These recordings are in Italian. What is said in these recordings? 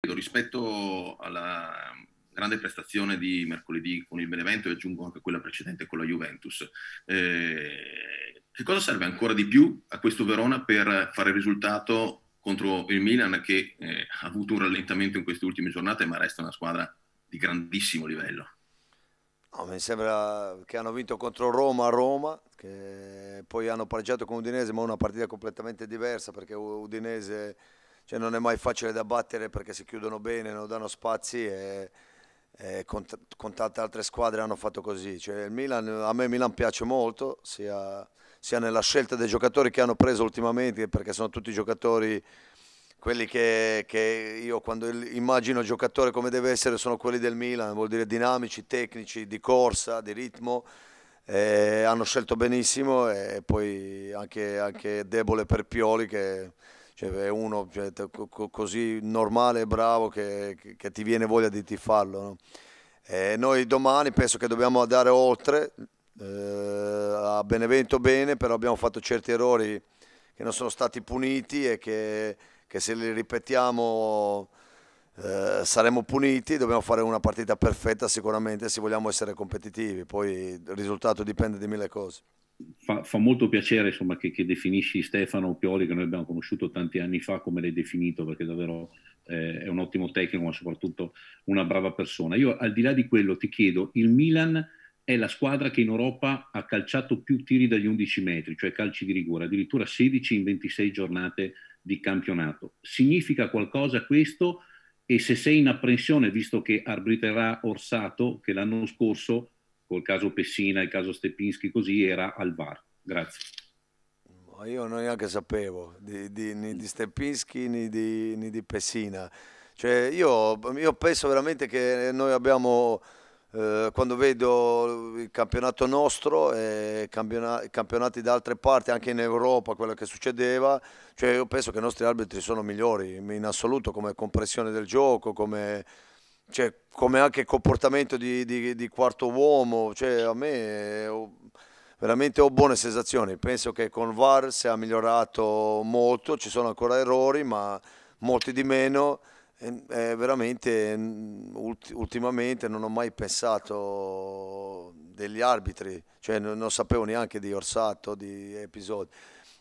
Rispetto alla grande prestazione di mercoledì con il Benevento e aggiungo anche quella precedente con la Juventus, eh, che cosa serve ancora di più a questo Verona per fare risultato contro il Milan che eh, ha avuto un rallentamento in queste ultime giornate ma resta una squadra di grandissimo livello? No, mi sembra che hanno vinto contro Roma a Roma, che poi hanno pareggiato con Udinese, ma una partita completamente diversa perché Udinese cioè non è mai facile da battere perché si chiudono bene, non danno spazi e, e con, con, tante altre squadre hanno fatto così. Cioè Milan, a me Milan piace molto, sia, sia, nella scelta dei giocatori che hanno preso ultimamente, perché sono tutti giocatori, quelli che, che io quando immagino giocatore come deve essere sono quelli del Milan, vuol dire dinamici, tecnici, di corsa, di ritmo. Eh, hanno scelto benissimo e poi anche, anche debole per Pioli che cioè, è uno cioè, così normale e bravo che, che, ti viene voglia di tifarlo. No? E noi domani penso che dobbiamo andare oltre, eh, a Benevento bene, però abbiamo fatto certi errori che non sono stati puniti e che, che se li ripetiamo eh, saremo puniti, dobbiamo fare una partita perfetta sicuramente se vogliamo essere competitivi, poi il risultato dipende di mille cose fa, fa, molto piacere insomma, che, che, definisci Stefano Pioli, che noi abbiamo conosciuto tanti anni fa, come l'hai definito, perché davvero eh, è un ottimo tecnico, ma soprattutto una brava persona. Io al di là di quello ti chiedo, il Milan è la squadra che in Europa ha calciato più tiri dagli 11 metri, cioè calci di rigore, addirittura 16 in 26 giornate di campionato. Significa qualcosa questo? E se sei in apprensione, visto che arbitrerà Orsato, che l'anno scorso col caso Pessina, il caso Stepinski, così era al VAR. Grazie. Io non neanche sapevo di, di, né di Stepinski né di, né di Pessina. Cioè io, io, penso veramente che noi abbiamo, eh, quando vedo il campionato nostro e campiona- campionati da altre parti, anche in Europa, quello che succedeva, cioè io penso che i nostri arbitri sono migliori in assoluto come compressione del gioco, come cioè, come anche comportamento di, di, di quarto uomo, cioè, a me ho, veramente ho buone sensazioni, penso che con VAR si è migliorato molto, ci sono ancora errori ma molti di meno, e, e veramente ultimamente non ho mai pensato degli arbitri, cioè, non, non sapevo neanche di Orsato, di episodi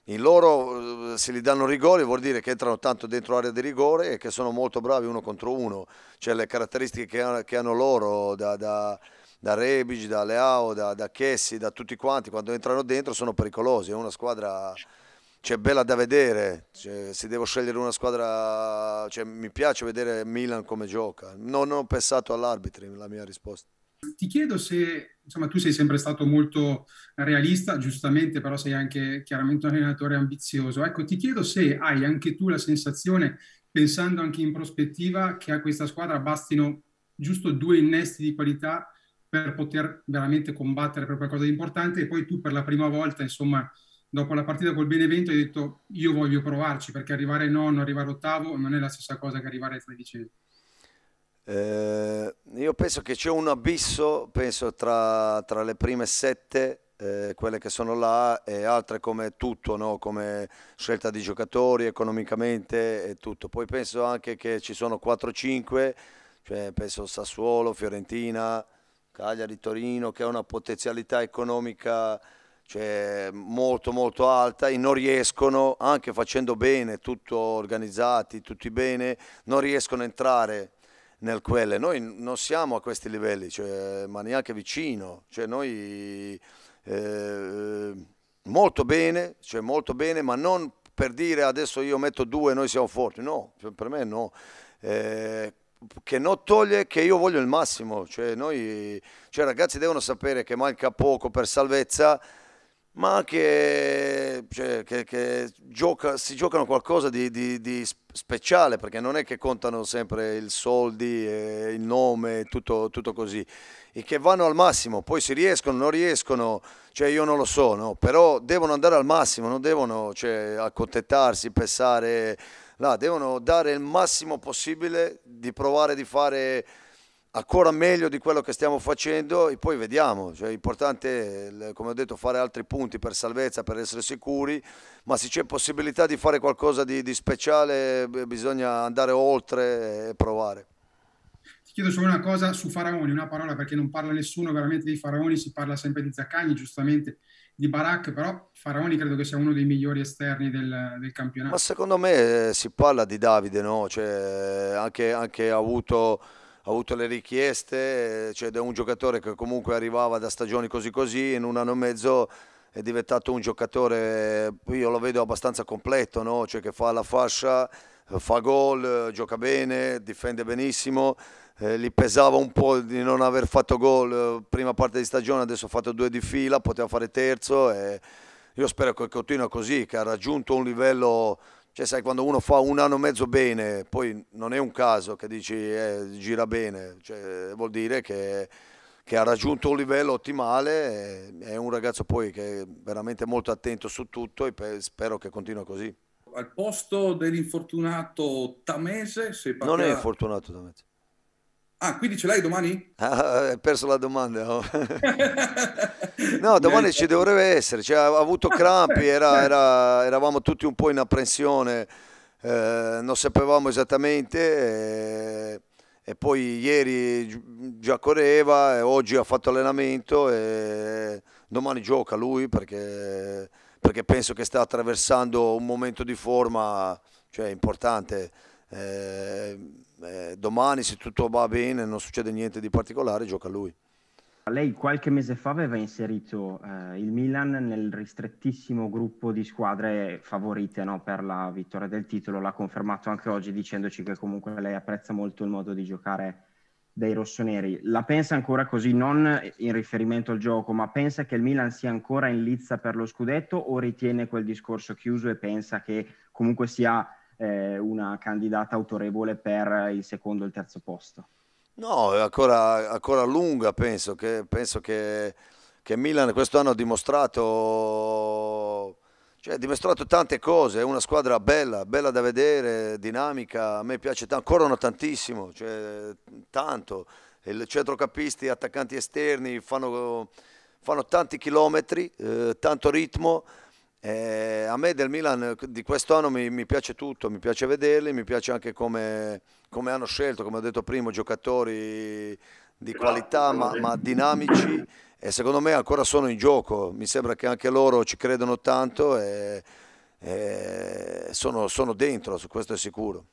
in loro eh, se li danno rigore vuol dire che entrano tanto dentro l'area di rigore e che sono molto bravi uno contro uno, cioè le caratteristiche che hanno, che hanno loro da, da, da, Rebic, da Leao, da, da Chessi, da tutti quanti, quando entrano dentro sono pericolosi, è una squadra cioè, bella da vedere, cioè, se devo scegliere una squadra, cioè, mi piace vedere Milan come gioca, non ho pensato all'arbitro la mia risposta ti chiedo se, insomma, tu sei sempre stato molto realista, giustamente, però sei anche chiaramente un allenatore ambizioso. Ecco, ti chiedo se hai anche tu la sensazione, pensando anche in prospettiva, che a questa squadra bastino giusto due innesti di qualità per poter veramente combattere per qualcosa di importante e poi tu per la prima volta, insomma, dopo la partita col Benevento hai detto io voglio provarci perché arrivare nono, arrivare ottavo non è la stessa cosa che arrivare tredicesimo. Eh, io penso che c'è un abisso penso, tra, tra le prime sette eh, quelle che sono là e altre come tutto, no? come scelta di giocatori economicamente e tutto. Poi penso anche che ci sono 4-5, cioè penso Sassuolo, Fiorentina, Cagliari, Torino, che ha una potenzialità economica cioè, molto molto alta e non riescono, anche facendo bene, tutto organizzati, tutti bene, non riescono a entrare nel quelle. Noi non siamo a questi livelli, cioè, ma neanche vicino. Cioè, noi eh, molto bene, cioè molto bene, ma non per dire adesso io metto due e noi siamo forti. No, cioè, per me no. Eh, che non toglie che io voglio il massimo, cioè noi, cioè ragazzi devono sapere che manca poco per salvezza, ma anche cioè, che, che gioca, si giocano qualcosa di, di, di, speciale, perché non è che contano sempre i soldi, eh, il nome, tutto, tutto, così, e che vanno al massimo, poi si riescono, non riescono, cioè io non lo so, no? però devono andare al massimo, non devono cioè, accontentarsi, pensare, là, devono dare il massimo possibile di provare di fare ancora meglio di quello che stiamo facendo e poi vediamo, cioè, è importante eh, come ho detto fare altri punti per salvezza, per essere sicuri, ma se c'è possibilità di fare qualcosa di, di speciale bisogna andare oltre e provare Ti chiedo solo una cosa su Faraoni, una parola perché non parla nessuno veramente di Faraoni, si parla sempre di Zaccagni, giustamente di Barak, però Faraoni credo che sia uno dei migliori esterni del, del campionato. Ma secondo me eh, si parla di Davide, no? Cioè, anche, anche ha avuto ha avuto le richieste, eh, cioè da un giocatore che comunque arrivava da stagioni così così, in un anno e mezzo è diventato un giocatore, eh, io lo vedo abbastanza completo, no? cioè che fa la fascia, eh, fa gol, gioca bene, difende benissimo, eh, gli pesava un po' di non aver fatto gol prima parte di stagione, adesso ha fatto due di fila, poteva fare terzo e io spero che continua così, che ha raggiunto un livello cioè sai quando uno fa un anno e mezzo bene, poi non è un caso che dici eh, gira bene, cioè, vuol dire che, che, ha raggiunto un livello ottimale, eh, è un ragazzo poi che è veramente molto attento su tutto e spero che continui così. Al posto dell'infortunato Tamese, se parla... Non è infortunato Tamese. Ah, quindi ce l'hai domani? Ah, eh, hai perso la domanda. No, oh. no domani ci dovrebbe essere. Cioè, ha avuto crampi, era, era, eravamo tutti un po' in apprensione, eh, non sapevamo esattamente. Eh, e poi ieri già correva, e oggi ha fatto allenamento e domani gioca lui perché, perché penso che sta attraversando un momento di forma cioè, importante. Eh, eh, domani se tutto va bene, non succede niente di particolare, gioca lui. Lei qualche mese fa aveva inserito eh, il Milan nel ristrettissimo gruppo di squadre favorite no, per la vittoria del titolo, l'ha confermato anche oggi dicendoci che comunque lei apprezza molto il modo di giocare dei rossoneri. La pensa ancora così, non in riferimento al gioco, ma pensa che il Milan sia ancora in lizza per lo scudetto o ritiene quel discorso chiuso e pensa che comunque sia eh, una candidata autorevole per il secondo e il terzo posto. No, è ancora, ancora lunga, penso che, penso che, che Milan quest'anno ha dimostrato, cioè, ha dimostrato tante cose, è una squadra bella, bella da vedere, dinamica, a me piace tanto, corrono tantissimo, cioè, tanto, il centrocampisti, attaccanti esterni fanno, fanno tanti chilometri, eh, tanto ritmo. Eh, a me del Milan eh, di quest'anno mi, mi, piace tutto, mi piace vederli, mi piace anche come, come hanno scelto, come ho detto prima, giocatori di esatto, qualità ma, ma, dinamici e secondo me ancora sono in gioco, mi sembra che anche loro ci credono tanto e, e sono, sono dentro, su questo è sicuro.